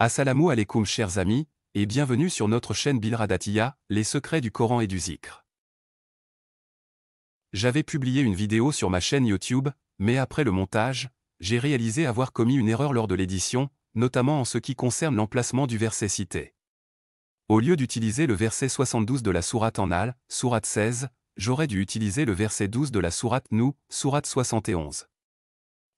Assalamu alaikum chers amis, et bienvenue sur notre chaîne Bilradatiya, les secrets du Coran et du Zikr. J'avais publié une vidéo sur ma chaîne YouTube, mais après le montage, j'ai réalisé avoir commis une erreur lors de l'édition, notamment en ce qui concerne l'emplacement du verset cité. Au lieu d'utiliser le verset 72 de la sourate en al, sourate 16, j'aurais dû utiliser le verset 12 de la sourate Nou, sourate 71.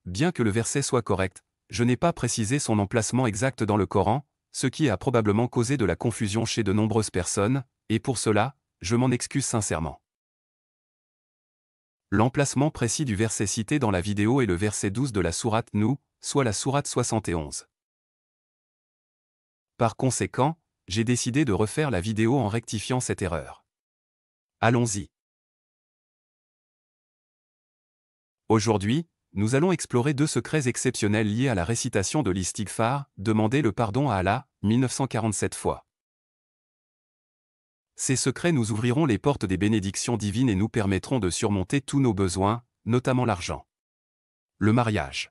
Bien que le verset soit correct, je n'ai pas précisé son emplacement exact dans le Coran, ce qui a probablement causé de la confusion chez de nombreuses personnes, et pour cela, je m'en excuse sincèrement. L'emplacement précis du verset cité dans la vidéo est le verset 12 de la sourate Nou, soit la sourate 71. Par conséquent, j'ai décidé de refaire la vidéo en rectifiant cette erreur. Allons-y. Aujourd'hui, nous allons explorer deux secrets exceptionnels liés à la récitation de l'Istigfar, demander le pardon à Allah, 1947 fois. Ces secrets nous ouvriront les portes des bénédictions divines et nous permettront de surmonter tous nos besoins, notamment l'argent. Le mariage.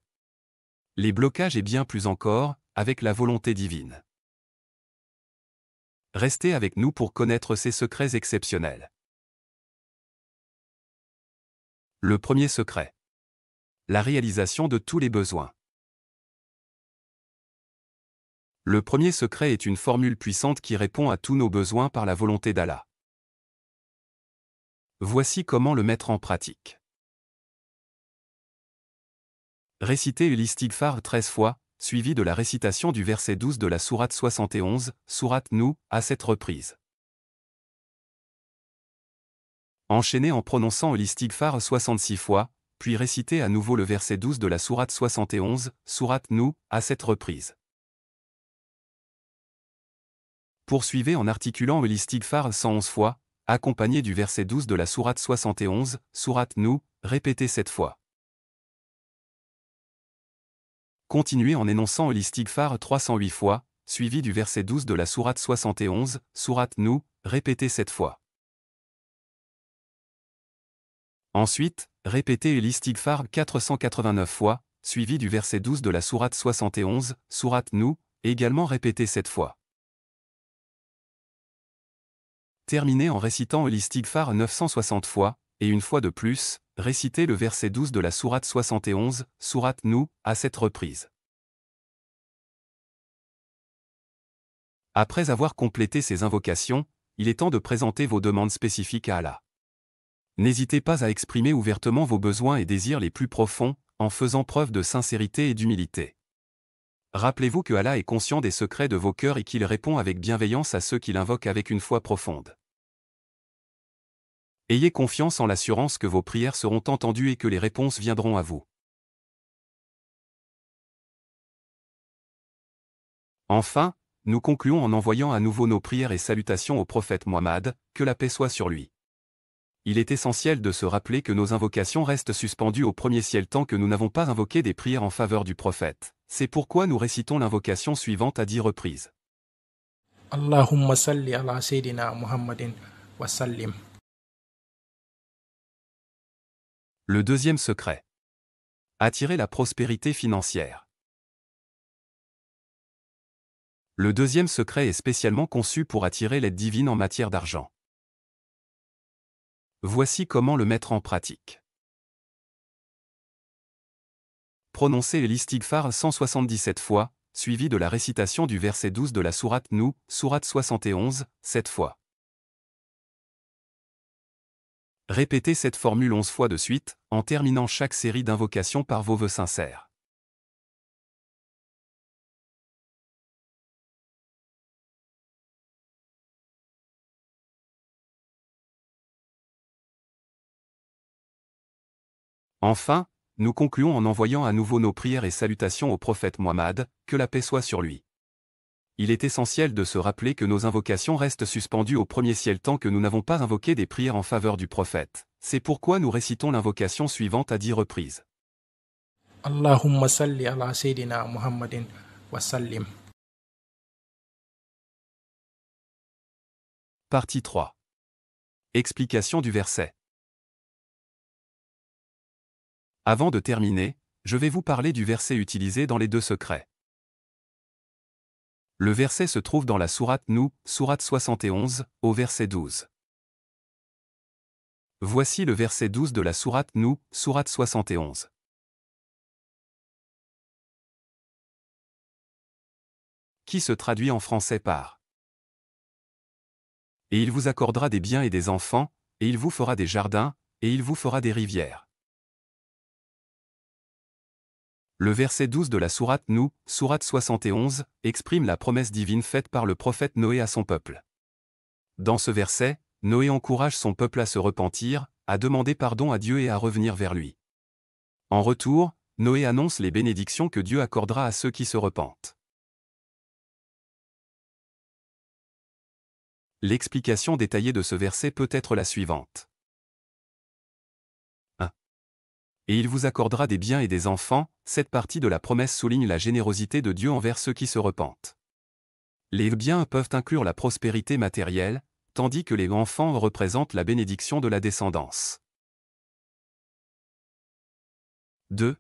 Les blocages et bien plus encore, avec la volonté divine. Restez avec nous pour connaître ces secrets exceptionnels. Le premier secret la réalisation de tous les besoins. Le premier secret est une formule puissante qui répond à tous nos besoins par la volonté d'Allah. Voici comment le mettre en pratique. Récitez Ulistigfar 13 fois, suivi de la récitation du verset 12 de la sourate 71, sourate Nou, à cette reprise. Enchaînez en prononçant l'istighfar 66 fois, puis réciter à nouveau le verset 12 de la sourate 71, sourate Nous, à cette reprise. Poursuivez en articulant le phare 111 fois, accompagné du verset 12 de la sourate 71, sourate Nous, répétez cette fois. Continuez en énonçant phare 308 fois, suivi du verset 12 de la sourate 71, sourate Nous, répétez cette fois. Ensuite, Répétez l'Istighfar 489 fois, suivi du verset 12 de la sourate 71, sourate Nous, également répétez cette fois. Terminez en récitant l'Istighfar 960 fois, et une fois de plus, récitez le verset 12 de la sourate 71, sourate Nous, à cette reprise. Après avoir complété ces invocations, il est temps de présenter vos demandes spécifiques à Allah. N'hésitez pas à exprimer ouvertement vos besoins et désirs les plus profonds, en faisant preuve de sincérité et d'humilité. Rappelez-vous que Allah est conscient des secrets de vos cœurs et qu'il répond avec bienveillance à ceux qu'il invoque avec une foi profonde. Ayez confiance en l'assurance que vos prières seront entendues et que les réponses viendront à vous. Enfin, nous concluons en envoyant à nouveau nos prières et salutations au prophète Muhammad, que la paix soit sur lui il est essentiel de se rappeler que nos invocations restent suspendues au premier ciel tant que nous n'avons pas invoqué des prières en faveur du prophète. C'est pourquoi nous récitons l'invocation suivante à dix reprises. Allahumma salli ala Sayyidina Muhammadin wa sallim. Le deuxième secret. Attirer la prospérité financière. Le deuxième secret est spécialement conçu pour attirer l'aide divine en matière d'argent. Voici comment le mettre en pratique. Prononcez l'Istighfar 177 fois, suivi de la récitation du verset 12 de la sourate Nou, sourate 71, 7 fois. Répétez cette formule 11 fois de suite, en terminant chaque série d'invocations par vos vœux sincères. Enfin, nous concluons en envoyant à nouveau nos prières et salutations au prophète Muhammad, que la paix soit sur lui. Il est essentiel de se rappeler que nos invocations restent suspendues au premier ciel tant que nous n'avons pas invoqué des prières en faveur du prophète. C'est pourquoi nous récitons l'invocation suivante à dix reprises. Allahumma salli Sayyidina Muhammadin wa sallim. Partie 3. Explication du verset. Avant de terminer, je vais vous parler du verset utilisé dans les deux secrets. Le verset se trouve dans la sourate Nou, sourate 71, au verset 12. Voici le verset 12 de la sourate Nou, sourate 71. Qui se traduit en français par Et il vous accordera des biens et des enfants, et il vous fera des jardins, et il vous fera des rivières. Le verset 12 de la sourate Nou, sourate 71, exprime la promesse divine faite par le prophète Noé à son peuple. Dans ce verset, Noé encourage son peuple à se repentir, à demander pardon à Dieu et à revenir vers lui. En retour, Noé annonce les bénédictions que Dieu accordera à ceux qui se repentent. L'explication détaillée de ce verset peut être la suivante. et il vous accordera des biens et des enfants, cette partie de la promesse souligne la générosité de Dieu envers ceux qui se repentent. Les biens peuvent inclure la prospérité matérielle, tandis que les enfants représentent la bénédiction de la descendance. 2.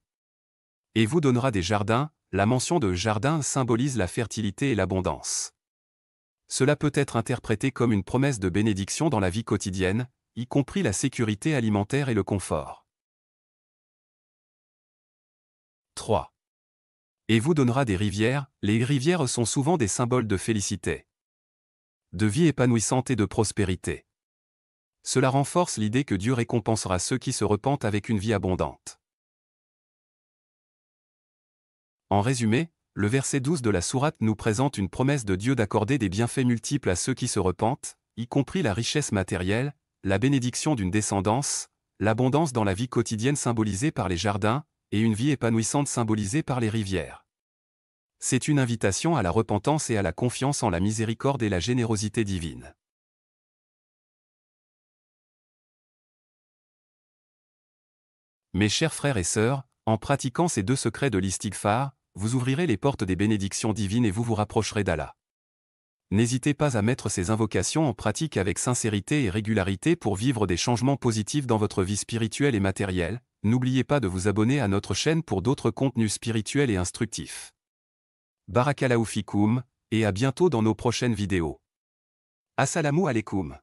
Et vous donnera des jardins, la mention de jardin symbolise la fertilité et l'abondance. Cela peut être interprété comme une promesse de bénédiction dans la vie quotidienne, y compris la sécurité alimentaire et le confort. 3. Et vous donnera des rivières, les rivières sont souvent des symboles de félicité, de vie épanouissante et de prospérité. Cela renforce l'idée que Dieu récompensera ceux qui se repentent avec une vie abondante. En résumé, le verset 12 de la sourate nous présente une promesse de Dieu d'accorder des bienfaits multiples à ceux qui se repentent, y compris la richesse matérielle, la bénédiction d'une descendance, l'abondance dans la vie quotidienne symbolisée par les jardins, et une vie épanouissante symbolisée par les rivières. C'est une invitation à la repentance et à la confiance en la miséricorde et la générosité divine. Mes chers frères et sœurs, en pratiquant ces deux secrets de l'istigphar, vous ouvrirez les portes des bénédictions divines et vous vous rapprocherez d'Allah. N'hésitez pas à mettre ces invocations en pratique avec sincérité et régularité pour vivre des changements positifs dans votre vie spirituelle et matérielle, N'oubliez pas de vous abonner à notre chaîne pour d'autres contenus spirituels et instructifs. Barakallahu et à bientôt dans nos prochaines vidéos. Assalamu alaikum.